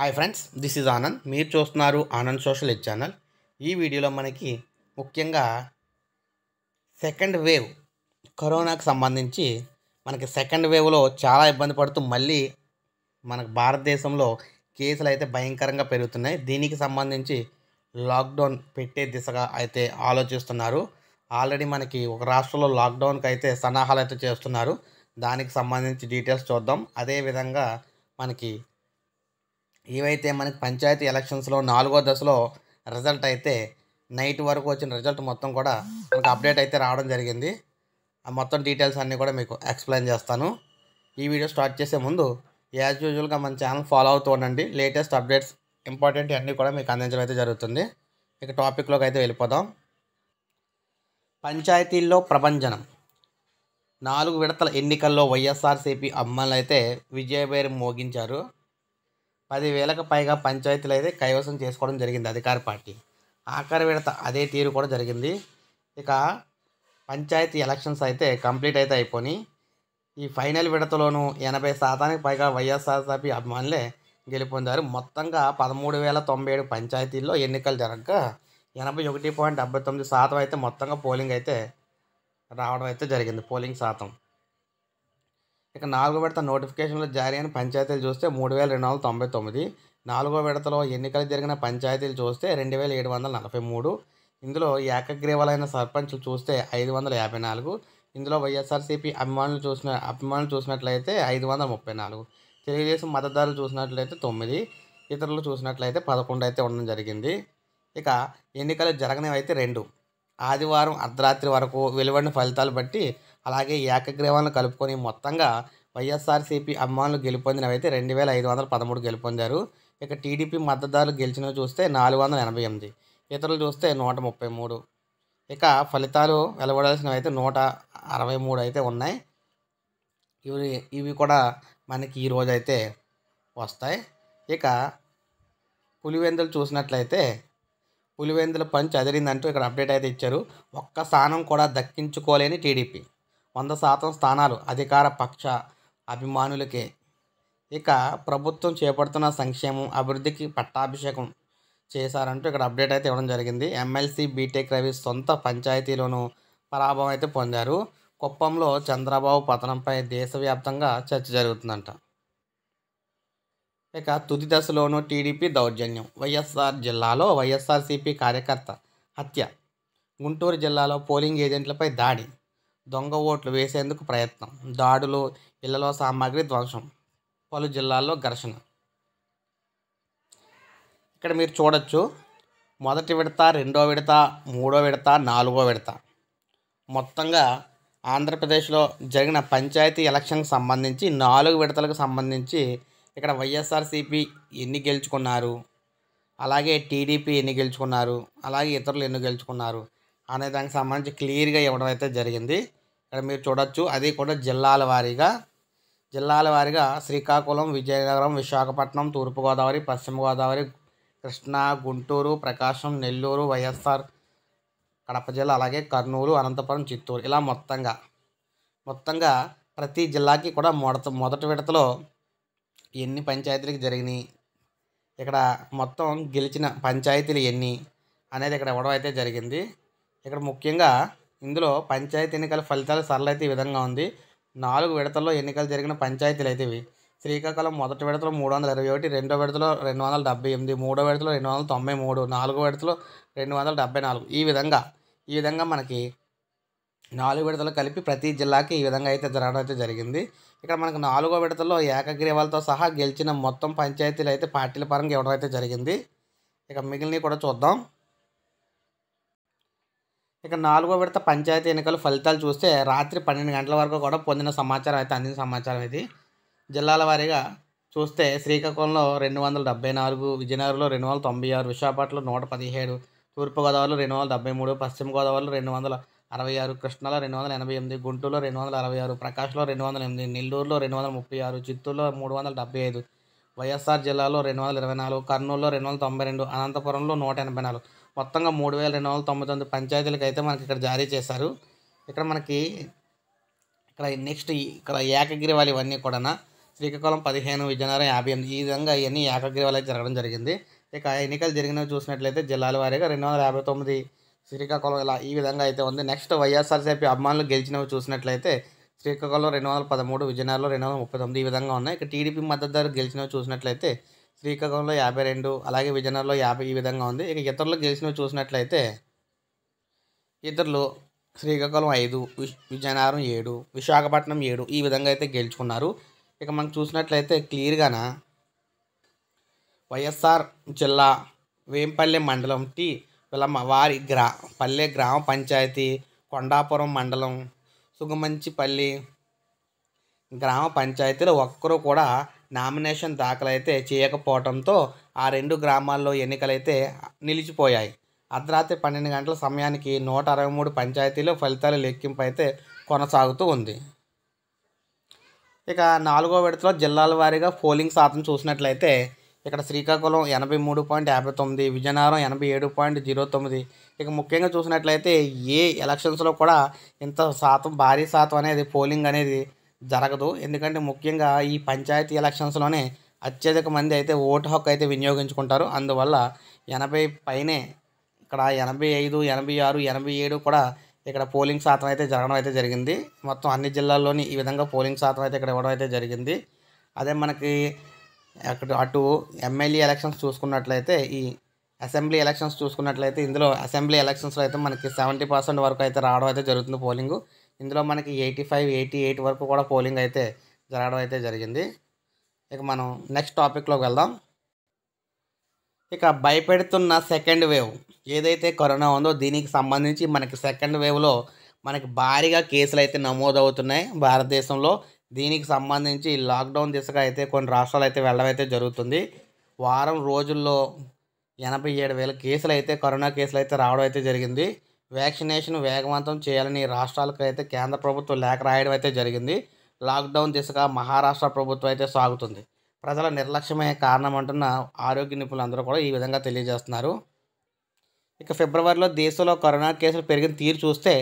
hi friends this is Anand మీరు చూస్తున్నారు Anand social ఎడ్ channel ఈ వీడియోలో మనకి ముఖ్యంగా సెకండ్ వేవ్ కరోనాకు సంబంధించి మనకి సెకండ్ వేవ్లో చాలా ఇబ్బంది పడుతూ మళ్ళీ మనకు భారతదేశంలో కేసులు అయితే భయంకరంగా పెరుగుతున్నాయి దీనికి సంబంధించి లాక్డౌన్ పెట్టే దిశగా అయితే ఆలోచిస్తున్నారు ఆల్రెడీ మనకి ఒక రాష్ట్రంలో లాక్డౌన్కి అయితే సన్నాహాలు అయితే చేస్తున్నారు దానికి సంబంధించి డీటెయిల్స్ చూద్దాం అదేవిధంగా మనకి ఏవైతే మనకి పంచాయతీ ఎలక్షన్స్లో నాలుగో దశలో రిజల్ట్ అయితే నైట్ వరకు వచ్చిన రిజల్ట్ మొత్తం కూడా మనకు అప్డేట్ అయితే రావడం జరిగింది ఆ మొత్తం డీటెయిల్స్ అన్నీ కూడా మీకు ఎక్స్ప్లెయిన్ చేస్తాను ఈ వీడియో స్టార్ట్ చేసే ముందు యాజ్ యూజువల్గా మన ఛానల్ ఫాలో అవుతూ ఉండండి లేటెస్ట్ అప్డేట్స్ ఇంపార్టెంట్ అన్నీ కూడా మీకు అందించడం అయితే జరుగుతుంది ఇక టాపిక్లోకి అయితే వెళ్ళిపోదాం పంచాయతీల్లో ప్రభంజనం నాలుగు విడతల ఎన్నికల్లో వైఎస్ఆర్సీపీ అమ్మాయిలు అయితే విజయబేరం మోగించారు పదివేలకు పైగా పంచాయతీలు అయితే కైవసం చేసుకోవడం జరిగింది అధికార పార్టీ ఆఖరి విడత అదే తీరు కూడా జరిగింది ఇక పంచాయతీ ఎలక్షన్స్ అయితే కంప్లీట్ అయితే అయిపోయి ఈ ఫైనల్ విడతలోనూ ఎనభై శాతానికి పైగా వైఎస్ఆర్సీపీ అభిమానులే గెలుపొందారు మొత్తంగా పదమూడు వేల తొంభై ఏడు పంచాయతీల్లో ఎన్నికలు జరగగా ఎనభై ఒకటి పాయింట్ డెబ్బై తొమ్మిది శాతం అయితే మొత్తంగా పోలింగ్ అయితే రావడం అయితే జరిగింది పోలింగ్ శాతం ఇక నాలుగో విడత నోటిఫికేషన్లు జారీ అయిన పంచాయతీలు చూస్తే మూడు వేల రెండు వందల తొంభై తొమ్మిది నాలుగో విడతలో ఎన్నికలు జరిగిన పంచాయతీలు చూస్తే రెండు వేల ఏడు వందల నలభై మూడు ఇందులో ఏకగ్రీవాలైన సర్పంచ్లు చూస్తే ఐదు వందల యాభై నాలుగు ఇందులో వైఎస్ఆర్సీపీ అభిమానులు చూసిన అభిమానులు చూసినట్లయితే ఐదు వందల ముప్పై నాలుగు తెలుగుదేశం మతదారులు చూసినట్లయితే తొమ్మిది ఇతరులు చూసినట్లయితే పదకొండు అయితే ఉండడం జరిగింది ఇక ఎన్నికలు జరగనివైతే రెండు ఆదివారం అర్ధరాత్రి వరకు వెలువడిన ఫలితాలు బట్టి అలాగే ఏకగ్రీవాలను కలుపుకొని మొత్తంగా వైఎస్ఆర్సీపీ అభిమానులు గెలుపొందినవైతే రెండు వేల ఐదు వందల పదమూడు గెలుపొందారు ఇక టీడీపీ మద్దతుదారులు గెలిచినవి చూస్తే నాలుగు వందల ఎనభై ఎనిమిది ఇతరులు చూస్తే నూట ముప్పై మూడు ఇక ఫలితాలు వెలువడాల్సినవైతే అయితే నూట అరవై మూడు అయితే ఉన్నాయి ఇవి ఇవి కూడా మనకి ఈరోజు అయితే వస్తాయి ఇక పులివెందులు చూసినట్లయితే పులివెందుల పంచ్ అదిరిందంటూ ఇక్కడ అప్డేట్ అయితే ఇచ్చారు ఒక్క స్థానం కూడా దక్కించుకోలేని టీడీపీ వంద శాతం స్థానాలు అధికార పక్ష అభిమానులకే ఇక ప్రభుత్వం చేపడుతున్న సంక్షేమం అభివృద్ధికి పట్టాభిషేకం చేశారంటూ ఇక్కడ అప్డేట్ అయితే ఇవ్వడం జరిగింది ఎమ్మెల్సీ బీటెక్ రవి సొంత పంచాయతీలోనూ పరాభవం అయితే పొందారు కుప్పంలో చంద్రబాబు పతనంపై దేశవ్యాప్తంగా చర్చ జరుగుతుందంట ఇక తుది దశలోనూ టీడీపీ దౌర్జన్యం వైఎస్ఆర్ జిల్లాలో వైఎస్ఆర్సీపీ కార్యకర్త హత్య గుంటూరు జిల్లాలో పోలింగ్ ఏజెంట్లపై దాడి దొంగ ఓట్లు వేసేందుకు ప్రయత్నం దాడులు ఇళ్లలో సామాగ్రి ధ్వంసం పలు జిల్లాల్లో ఘర్షణ ఇక్కడ మీరు చూడొచ్చు మొదటి విడత రెండో విడత మూడో విడత నాలుగో విడత మొత్తంగా ఆంధ్రప్రదేశ్లో జరిగిన పంచాయతీ ఎలక్షన్కి సంబంధించి నాలుగు విడతలకు సంబంధించి ఇక్కడ వైఎస్ఆర్సీపీ ఎన్ని గెలుచుకున్నారు అలాగే టీడీపీ ఎన్ని గెలుచుకున్నారు అలాగే ఇతరులు ఎన్ని గెలుచుకున్నారు అనే దానికి సంబంధించి క్లియర్గా ఇవ్వడం అయితే జరిగింది ఇక్కడ మీరు చూడొచ్చు అది కూడా జిల్లాల వారీగా జిల్లాల వారీగా శ్రీకాకుళం విజయనగరం విశాఖపట్నం తూర్పుగోదావరి పశ్చిమ గోదావరి కృష్ణా గుంటూరు ప్రకాశం నెల్లూరు వైఎస్ఆర్ కడప జిల్లా అలాగే కర్నూలు అనంతపురం చిత్తూరు ఇలా మొత్తంగా మొత్తంగా ప్రతి జిల్లాకి కూడా మొదట మొదటి విడతలో ఎన్ని పంచాయతీలకు జరిగినాయి ఇక్కడ మొత్తం గెలిచిన పంచాయతీలు ఎన్ని అనేది ఇక్కడ ఇవ్వడం అయితే జరిగింది ఇక్కడ ముఖ్యంగా ఇందులో పంచాయతీ ఎన్నికల ఫలితాల సరళ అయితే ఈ విధంగా ఉంది నాలుగు విడతల్లో ఎన్నికలు జరిగిన పంచాయతీలు అయితే ఇవి శ్రీకాకుళం మొదటి విడతలో మూడు వందల ఇరవై ఒకటి రెండో విడతలో రెండు వందల డెబ్బై ఎనిమిది మూడో విడతలో రెండు వందల తొంభై మూడు నాలుగో విడతలో రెండు వందల డెబ్బై నాలుగు ఈ విధంగా ఈ విధంగా మనకి నాలుగు విడతలు కలిపి ప్రతి జిల్లాకి ఈ విధంగా అయితే జరగడం అయితే జరిగింది ఇక్కడ మనకు నాలుగో విడతలో ఏకగ్రీవాలతో సహా గెలిచిన మొత్తం పంచాయతీలు అయితే పార్టీల పరంగా ఇవ్వడం అయితే జరిగింది ఇక మిగిలినవి కూడా చూద్దాం ఇక నాలుగో విడత పంచాయతీ ఎన్నికల ఫలితాలు చూస్తే రాత్రి పన్నెండు గంటల వరకు కూడా పొందిన సమాచారం అయితే అందిన సమాచారం ఇది జిల్లాల వారీగా చూస్తే శ్రీకాకుళంలో రెండు వందల డెబ్బై నాలుగు విజయనగరంలో రెండు వందల తొంభై ఆరు విశాఖపట్నంలో నూట పదిహేడు తూర్పుగోదావరిలో రెండు వందల డెబ్బై మూడు పశ్చిమ గోదావరిలో రెండు వందల అరవై ఆరు కృష్ణాలో రెండు వందల ఎనభై ఎనిమిది గుంటూరులో రెండు వందల అరవై ఆరు ప్రకాష్లో రెండు వందల ఎనిమిది నెల్లూరులో రెండు వందల ముప్పై ఆరు చిత్తూరులో మూడు వందల డెబ్బై ఐదు వైఎస్ఆర్ జిల్లాలో రెండు వందల ఇరవై నాలుగు కర్నూలులో రెండు వందల తొంభై రెండు అనంతపురంలో నూట ఎనభై నాలుగు మొత్తంగా మూడు వేల రెండు వందల తొంభై తొమ్మిది పంచాయతీలకు అయితే మనకి ఇక్కడ జారీ చేశారు ఇక్కడ మనకి ఇక్కడ నెక్స్ట్ ఇక్కడ ఏకగ్రీవాలు ఇవన్నీ కూడా శ్రీకాకుళం పదిహేను విజయనగరం యాభై ఎనిమిది ఈ విధంగా ఇవన్నీ ఏకగ్రీవాలు అయితే జరగడం జరిగింది ఇక ఎన్నికలు జరిగినవి చూసినట్లయితే జిల్లాల వారీగా రెండు వందల యాభై తొమ్మిది శ్రీకాకుళం ఇలా ఈ విధంగా అయితే ఉంది నెక్స్ట్ వైఎస్ఆర్సీపీ అభిమానులు గెలిచినవి చూసినట్లయితే శ్రీకాకుళం రెండు వందల పదమూడు విజయనగరంలో రెండు వందల ముప్పై తొమ్మిది ఈ విధంగా ఉన్నాయి ఇక టీడీపీ మద్దతుదారు గెలిచినవి చూసినట్లయితే శ్రీకాకుళంలో యాభై రెండు అలాగే విజయనగరంలో యాభై ఈ విధంగా ఉంది ఇక ఇతరులు గెలిచినవి చూసినట్లయితే ఇతరులు శ్రీకాకుళం ఐదు విజయనగరం ఏడు విశాఖపట్నం ఏడు ఈ విధంగా అయితే గెలుచుకున్నారు ఇక మనం చూసినట్లయితే క్లియర్గానా వైఎస్ఆర్ జిల్లా వేంపల్లె మండలం టీ విలమ వారి గ్రా పల్లె గ్రామ పంచాయతీ కొండాపురం మండలం సుగమంచిపల్లి గ్రామ పంచాయతీలో ఒక్కరూ కూడా నామినేషన్ దాఖలైతే చేయకపోవడంతో ఆ రెండు గ్రామాల్లో ఎన్నికలైతే నిలిచిపోయాయి అర్ధరాత్రి పన్నెండు గంటల సమయానికి నూట అరవై మూడు పంచాయతీలో ఫలితాల లెక్కింపు అయితే కొనసాగుతూ ఉంది ఇక నాలుగో విడతలో జిల్లాల వారీగా పోలింగ్ శాతం చూసినట్లయితే ఇక్కడ శ్రీకాకుళం ఎనభై మూడు పాయింట్ యాభై తొమ్మిది విజయనగరం ఎనభై ఏడు పాయింట్ జీరో తొమ్మిది ఇక ముఖ్యంగా చూసినట్లయితే ఏ ఎలక్షన్స్లో కూడా ఇంత శాతం భారీ శాతం అనేది పోలింగ్ అనేది జరగదు ఎందుకంటే ముఖ్యంగా ఈ పంచాయతీ ఎలక్షన్స్లోనే అత్యధిక మంది అయితే ఓటు హక్కు అయితే వినియోగించుకుంటారు అందువల్ల ఎనభై పైనే ఇక్కడ ఎనభై ఐదు ఎనభై ఆరు ఎనభై ఏడు కూడా ఇక్కడ పోలింగ్ శాతం అయితే జరగడం అయితే జరిగింది మొత్తం అన్ని జిల్లాల్లోని ఈ విధంగా పోలింగ్ శాతం అయితే ఇక్కడ ఇవ్వడం అయితే జరిగింది అదే మనకి అక్కడ అటు ఎమ్మెల్యే ఎలక్షన్స్ చూసుకున్నట్లయితే ఈ అసెంబ్లీ ఎలక్షన్స్ చూసుకున్నట్లయితే ఇందులో అసెంబ్లీ ఎలక్షన్స్లో అయితే మనకి సెవెంటీ పర్సెంట్ వరకు అయితే రావడం అయితే జరుగుతుంది పోలింగు ఇందులో మనకి ఎయిటీ ఫైవ్ ఎయిటీ ఎయిట్ వరకు కూడా పోలింగ్ అయితే జరగడం అయితే జరిగింది ఇక మనం నెక్స్ట్ టాపిక్లోకి వెళ్దాం ఇక భయపెడుతున్న సెకండ్ వేవ్ ఏదైతే కరోనా ఉందో దీనికి సంబంధించి మనకి సెకండ్ వేవ్లో మనకి భారీగా కేసులు అయితే నమోదవుతున్నాయి భారతదేశంలో దీనికి సంబంధించి లాక్డౌన్ దిశగా అయితే కొన్ని రాష్ట్రాలు అయితే వెళ్ళడం అయితే జరుగుతుంది వారం రోజుల్లో ఎనభై ఏడు వేల కేసులు అయితే కరోనా కేసులు అయితే రావడం అయితే జరిగింది వ్యాక్సినేషన్ వేగవంతం చేయాలని రాష్ట్రాలకు అయితే కేంద్ర ప్రభుత్వం లేఖ రాయడం అయితే జరిగింది లాక్డౌన్ దిశగా మహారాష్ట్ర ప్రభుత్వం అయితే సాగుతుంది ప్రజల నిర్లక్ష్యమే అంటున్న ఆరోగ్య నిపుణులందరూ కూడా ఈ విధంగా తెలియజేస్తున్నారు ఇక ఫిబ్రవరిలో దేశంలో కరోనా కేసులు పెరిగిన తీరు చూస్తే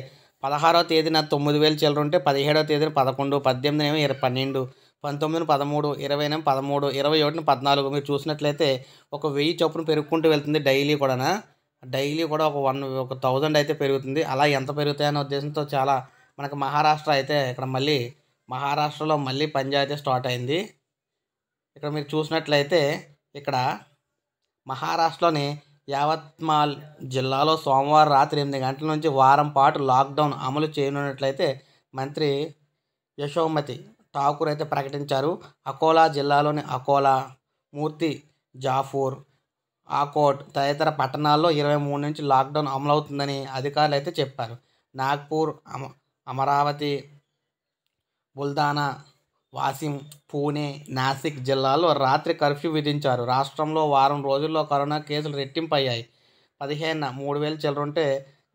పదహారో తేదీన తొమ్మిది వేలు ఉంటే పదిహేడో తేదీన పదకొండు పద్దెనిమిదినేమో ఇరవై పన్నెండు పంతొమ్మిదిని పదమూడు ఇరవై ఎనిమిది పదమూడు ఇరవై ఒకటిని పద్నాలుగు మీరు చూసినట్లయితే ఒక వెయ్యి చొప్పున పెరుగుకుంటూ వెళ్తుంది డైలీ కూడా డైలీ కూడా ఒక వన్ ఒక థౌజండ్ అయితే పెరుగుతుంది అలా ఎంత పెరుగుతాయనే ఉద్దేశంతో చాలా మనకు మహారాష్ట్ర అయితే ఇక్కడ మళ్ళీ మహారాష్ట్రలో మళ్ళీ పంచాయతీ స్టార్ట్ అయింది ఇక్కడ మీరు చూసినట్లయితే ఇక్కడ మహారాష్ట్రలోని యావత్మాల్ జిల్లాలో సోమవారం రాత్రి ఎనిమిది గంటల నుంచి వారం పాటు లాక్డౌన్ అమలు చేయనున్నట్లయితే మంత్రి యశోమతి ఠాకూర్ అయితే ప్రకటించారు అకోలా జిల్లాలోని అకోలా మూర్తి జాఫూర్ ఆకోట్ తదితర పట్టణాల్లో ఇరవై మూడు నుంచి లాక్డౌన్ అమలవుతుందని అధికారులు అయితే చెప్పారు నాగ్పూర్ అమ అమరావతి బుల్దానా వాసిం పూణే నాసిక్ జిల్లాల్లో రాత్రి కర్ఫ్యూ విధించారు రాష్ట్రంలో వారం రోజుల్లో కరోనా కేసులు రెట్టింపు అయ్యాయి పదిహేను మూడు వేలు చిల్లరుంటే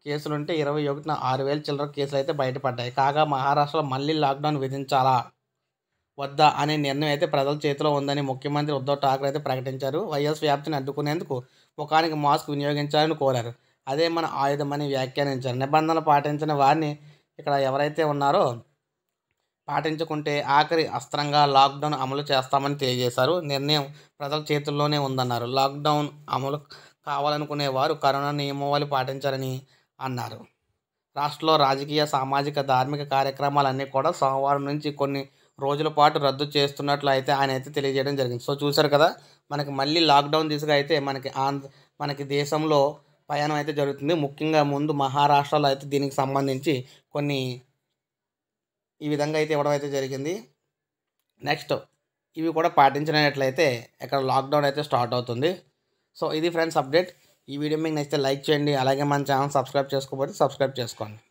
కేసులుంటే ఇరవై ఒకటిన ఆరు వేల చిల్లర కేసులు అయితే బయటపడ్డాయి కాగా మహారాష్ట్రలో మళ్ళీ లాక్డౌన్ విధించాలా వద్దా అనే నిర్ణయం అయితే ప్రజల చేతిలో ఉందని ముఖ్యమంత్రి ఉద్ధవ్ ఠాక్రే అయితే ప్రకటించారు వైఎస్ వ్యాప్తిని అడ్డుకునేందుకు ముఖానికి మాస్క్ వినియోగించాలని కోరారు అదే మన ఆయుధమని వ్యాఖ్యానించారు నిబంధనలు పాటించిన వారిని ఇక్కడ ఎవరైతే ఉన్నారో పాటించుకుంటే ఆఖరి అస్త్రంగా లాక్డౌన్ అమలు చేస్తామని తెలియజేశారు నిర్ణయం ప్రజల చేతుల్లోనే ఉందన్నారు లాక్డౌన్ అమలు కావాలనుకునే వారు కరోనా నియమావళి పాటించారని అన్నారు రాష్ట్రంలో రాజకీయ సామాజిక ధార్మిక కార్యక్రమాలన్నీ కూడా సోమవారం నుంచి కొన్ని రోజుల పాటు రద్దు చేస్తున్నట్లు అయితే ఆయన అయితే తెలియజేయడం జరిగింది సో చూశారు కదా మనకి మళ్ళీ లాక్డౌన్ దిశగా అయితే మనకి ఆంధ్ర మనకి దేశంలో ప్రయాణం అయితే జరుగుతుంది ముఖ్యంగా ముందు మహారాష్ట్రలో అయితే దీనికి సంబంధించి కొన్ని ఈ విధంగా అయితే ఇవ్వడం అయితే జరిగింది నెక్స్ట్ ఇవి కూడా పాటించినట్లయితే ఇక్కడ లాక్డౌన్ అయితే స్టార్ట్ అవుతుంది సో ఇది ఫ్రెండ్స్ అప్డేట్ ఈ వీడియో మీకు నచ్చితే లైక్ చేయండి అలాగే మన ఛానల్ సబ్స్క్రైబ్ చేసుకోకపోతే సబ్స్క్రైబ్ చేసుకోండి